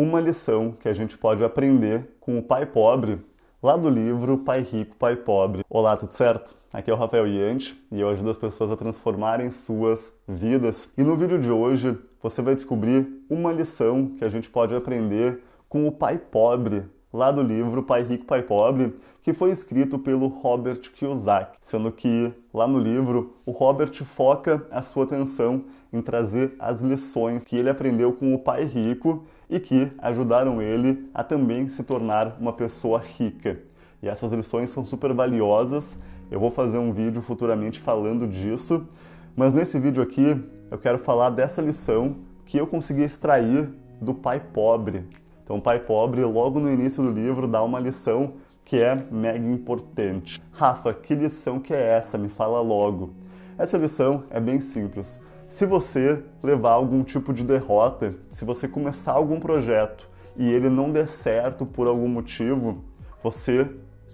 uma lição que a gente pode aprender com o pai pobre lá do livro Pai Rico, Pai Pobre. Olá, tudo certo? Aqui é o Rafael Iante e eu ajudo as pessoas a transformarem suas vidas. E no vídeo de hoje você vai descobrir uma lição que a gente pode aprender com o pai pobre lá do livro Pai Rico, Pai Pobre, que foi escrito pelo Robert Kiyosaki, sendo que lá no livro o Robert foca a sua atenção em trazer as lições que ele aprendeu com o pai rico e que ajudaram ele a também se tornar uma pessoa rica. E essas lições são super valiosas. Eu vou fazer um vídeo futuramente falando disso, mas nesse vídeo aqui eu quero falar dessa lição que eu consegui extrair do pai pobre. Então, o pai pobre, logo no início do livro, dá uma lição que é mega importante. Rafa, que lição que é essa? Me fala logo. Essa lição é bem simples. Se você levar algum tipo de derrota, se você começar algum projeto e ele não der certo por algum motivo, você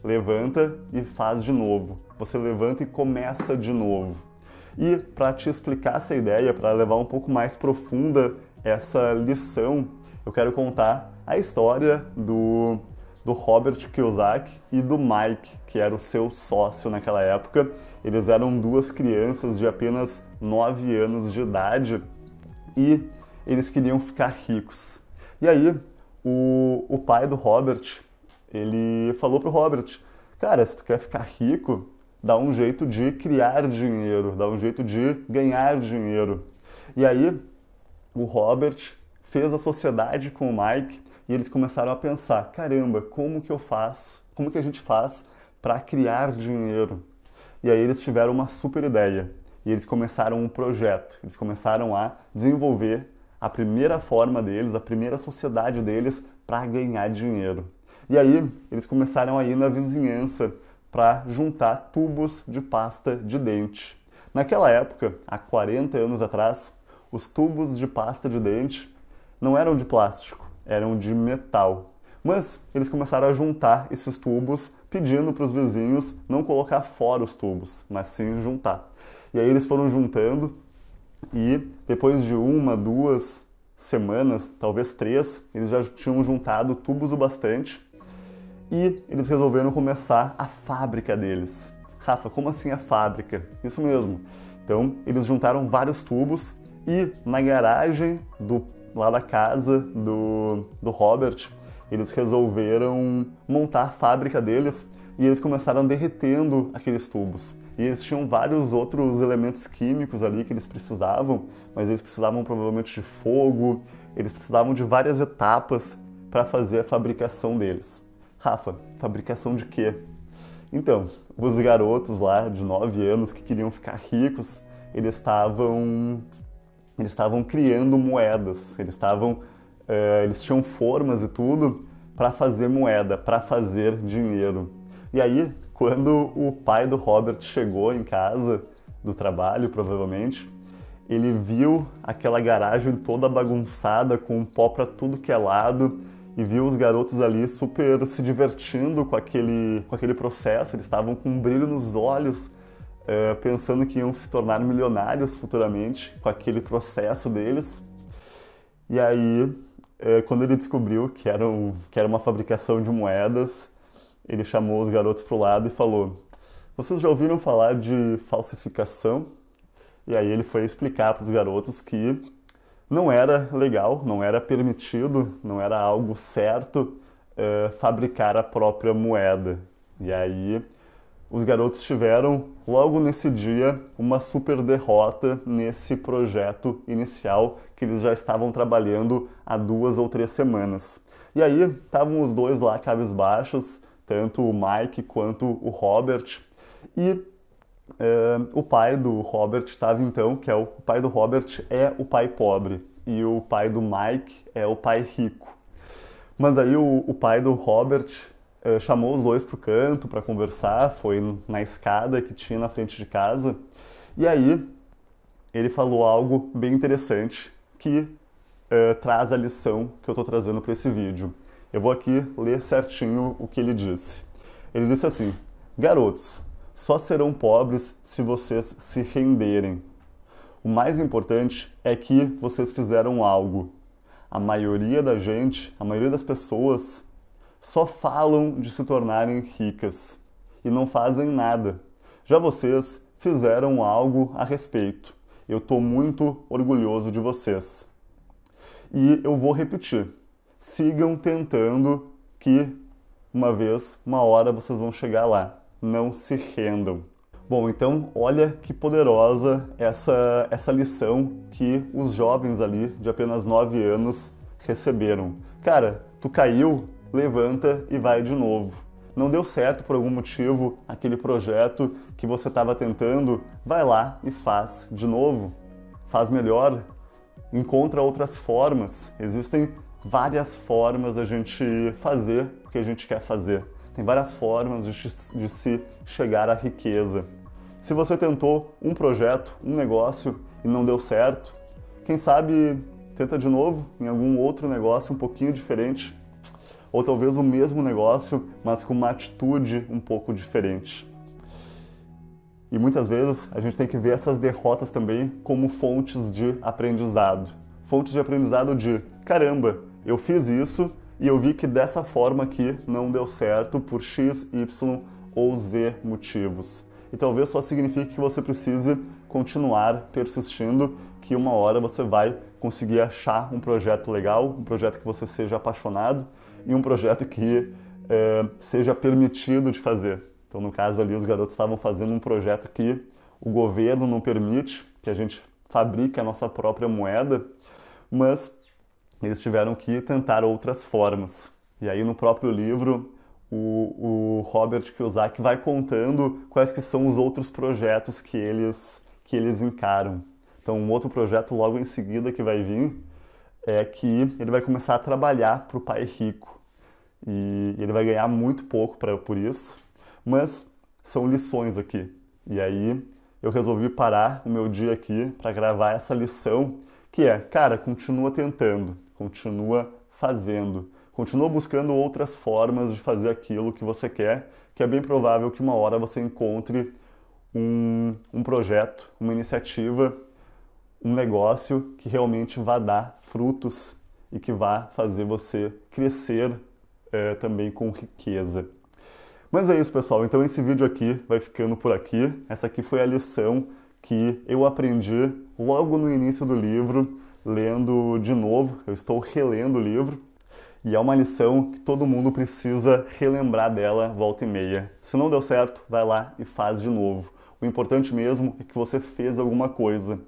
levanta e faz de novo. Você levanta e começa de novo. E para te explicar essa ideia, para levar um pouco mais profunda essa lição, eu quero contar a história do do Robert Kiyosaki e do Mike, que era o seu sócio naquela época. Eles eram duas crianças de apenas 9 anos de idade e eles queriam ficar ricos. E aí, o, o pai do Robert, ele falou pro Robert, cara, se tu quer ficar rico, dá um jeito de criar dinheiro, dá um jeito de ganhar dinheiro. E aí, o Robert fez a sociedade com o Mike e eles começaram a pensar: caramba, como que eu faço? Como que a gente faz para criar dinheiro? E aí eles tiveram uma super ideia e eles começaram um projeto. Eles começaram a desenvolver a primeira forma deles, a primeira sociedade deles para ganhar dinheiro. E aí eles começaram a ir na vizinhança para juntar tubos de pasta de dente. Naquela época, há 40 anos atrás, os tubos de pasta de dente não eram de plástico eram de metal. Mas eles começaram a juntar esses tubos, pedindo para os vizinhos não colocar fora os tubos, mas sim juntar. E aí eles foram juntando e depois de uma, duas semanas, talvez três, eles já tinham juntado tubos o bastante e eles resolveram começar a fábrica deles. Rafa, como assim a fábrica? Isso mesmo. Então, eles juntaram vários tubos e na garagem do lá da casa do, do Robert, eles resolveram montar a fábrica deles e eles começaram derretendo aqueles tubos. E eles tinham vários outros elementos químicos ali que eles precisavam, mas eles precisavam provavelmente de fogo, eles precisavam de várias etapas para fazer a fabricação deles. Rafa, fabricação de quê? Então, os garotos lá de 9 anos que queriam ficar ricos, eles estavam eles estavam criando moedas, eles estavam, uh, eles tinham formas e tudo para fazer moeda, para fazer dinheiro. E aí, quando o pai do Robert chegou em casa do trabalho, provavelmente, ele viu aquela garagem toda bagunçada com pó para tudo que é lado e viu os garotos ali super se divertindo com aquele, com aquele processo, eles estavam com um brilho nos olhos eh, pensando que iam se tornar milionários futuramente com aquele processo deles. E aí, uh, quando ele descobriu que era, um, que era uma fabricação de moedas, ele chamou os garotos para o lado e falou: Vocês já ouviram falar de falsificação? E aí ele foi explicar para os garotos que não era legal, não era permitido, não era algo certo uh, fabricar a própria moeda. E aí os garotos tiveram logo nesse dia uma super derrota nesse projeto inicial que eles já estavam trabalhando há duas ou três semanas. E aí estavam os dois lá cabisbaixos, tanto o Mike quanto o Robert, e é, o pai do Robert estava então, que é o, o pai do Robert é o pai pobre e o pai do Mike é o pai rico. Mas aí o, o pai do Robert eh, chamou os dois pro canto para conversar, foi na escada que tinha na frente de casa. E aí ele falou algo bem interessante que uh, traz a lição que eu estou trazendo para esse vídeo. Eu vou aqui ler certinho o que ele disse. Ele disse assim: Garotos, só serão pobres se vocês se renderem. O mais importante é que vocês fizeram algo. A maioria da gente, a maioria das pessoas só falam de se tornarem ricas e não fazem nada. Já vocês fizeram algo a respeito. Eu estou muito orgulhoso de vocês. E eu vou repetir: sigam tentando, que uma vez, uma hora vocês vão chegar lá. Não se rendam. Bom, então olha que poderosa essa, essa lição que os jovens ali de apenas 9 anos receberam. Cara, tu caiu, levanta e vai de novo. Não deu certo por algum motivo aquele projeto que você estava tentando, vai lá e faz de novo. Faz melhor, encontra outras formas. Existem várias formas da gente fazer o que a gente quer fazer. Tem várias formas de, de se chegar à riqueza. Se você tentou um projeto, um negócio e não deu certo, quem sabe tenta de novo em algum outro negócio um pouquinho diferente ou talvez o mesmo negócio, mas com uma atitude um pouco diferente. E muitas vezes a gente tem que ver essas derrotas também como fontes de aprendizado. Fontes de aprendizado de, caramba, eu fiz isso e eu vi que dessa forma aqui não deu certo por X, Y ou Z motivos. E talvez só signifique que você precise continuar persistindo, que uma hora você vai conseguir achar um projeto legal, um projeto que você seja apaixonado e um projeto que é, seja permitido de fazer. Então, no caso ali, os garotos estavam fazendo um projeto que o governo não permite, que a gente fabrique a nossa própria moeda, mas eles tiveram que tentar outras formas. E aí, no próprio livro, o, o Robert Kiyosaki vai contando quais que são os outros projetos que eles, que eles encaram. Então, um outro projeto logo em seguida que vai vir é que ele vai começar a trabalhar para o pai rico e ele vai ganhar muito pouco para por isso, mas são lições aqui. E aí eu resolvi parar o meu dia aqui para gravar essa lição que é, cara, continua tentando, continua fazendo, continua buscando outras formas de fazer aquilo que você quer, que é bem provável que uma hora você encontre um, um projeto, uma iniciativa um negócio que realmente vá dar frutos e que vá fazer você crescer é, também com riqueza. Mas é isso, pessoal. Então esse vídeo aqui vai ficando por aqui. Essa aqui foi a lição que eu aprendi logo no início do livro, lendo de novo. Eu estou relendo o livro. E é uma lição que todo mundo precisa relembrar dela volta e meia. Se não deu certo, vai lá e faz de novo. O importante mesmo é que você fez alguma coisa.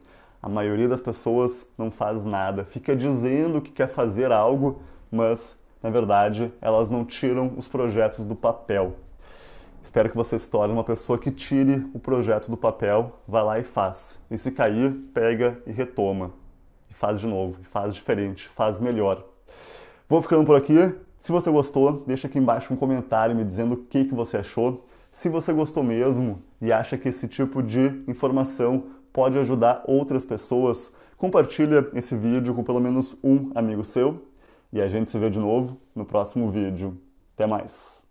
A maioria das pessoas não faz nada, fica dizendo que quer fazer algo, mas na verdade elas não tiram os projetos do papel. Espero que você se torne uma pessoa que tire o projeto do papel, vai lá e faz. E se cair, pega e retoma. E faz de novo, faz diferente, faz melhor. Vou ficando por aqui. Se você gostou, deixa aqui embaixo um comentário me dizendo o que, que você achou. Se você gostou mesmo e acha que esse tipo de informação pode ajudar outras pessoas. Compartilha esse vídeo com pelo menos um amigo seu e a gente se vê de novo no próximo vídeo. Até mais!